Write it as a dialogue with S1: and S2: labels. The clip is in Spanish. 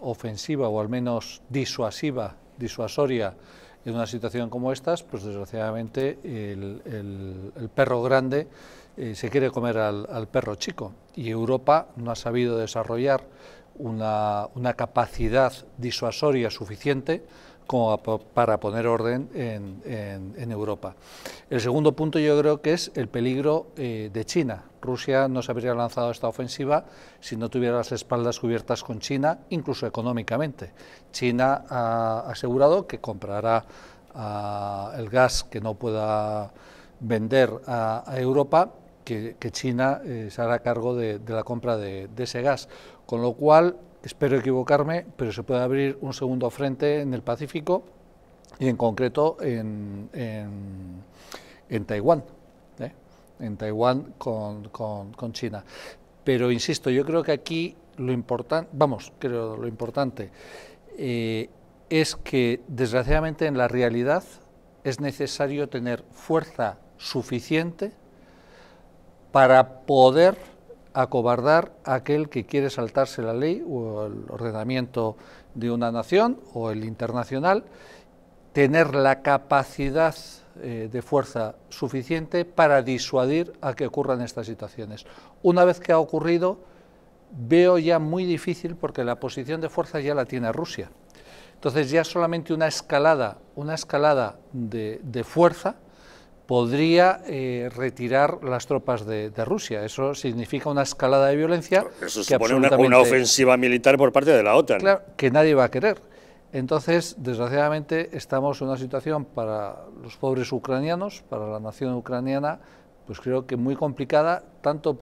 S1: ofensiva o al menos disuasiva, disuasoria en una situación como estas, pues desgraciadamente el, perro grande eh, se quiere comer al, perro chico y Europa no ha sabido desarrollar una capacidad disuasoria suficiente como para poner orden en, Europa. El segundo punto yo creo que es el peligro eh, de China. Rusia no se habría lanzado esta ofensiva si no tuviera las espaldas cubiertas con China, incluso económicamente. China ha asegurado que comprará ah, el gas que no pueda vender a Europa que, China eh, se hará cargo de, la compra de, ese gas. Con lo cual, espero equivocarme, pero se puede abrir un segundo frente en el Pacífico y en concreto en, en, Taiwán, en Taiwán ¿eh? con, con, China. Pero insisto, yo creo que aquí lo importante, vamos, creo lo importante eh, es que desgraciadamente en la realidad es necesario tener fuerza suficiente para poder acobardar a aquel que quiere saltarse la ley o el ordenamiento de una nación o el internacional, tener la capacidad eh, de fuerza suficiente para disuadir a que ocurran estas situaciones. Una vez que ha ocurrido, veo ya muy difícil porque la posición de fuerza ya la tiene Rusia. Entonces ya solamente una escalada, una escalada de, de fuerza podría eh, retirar las tropas de, Rusia. Eso significa una escalada de violencia. Eso que supone una, ofensiva militar por parte de la OTAN. Claro, que nadie va a querer. Entonces, desgraciadamente, estamos en una situación para los pobres ucranianos, para la nación ucraniana, pues creo que muy complicada, tanto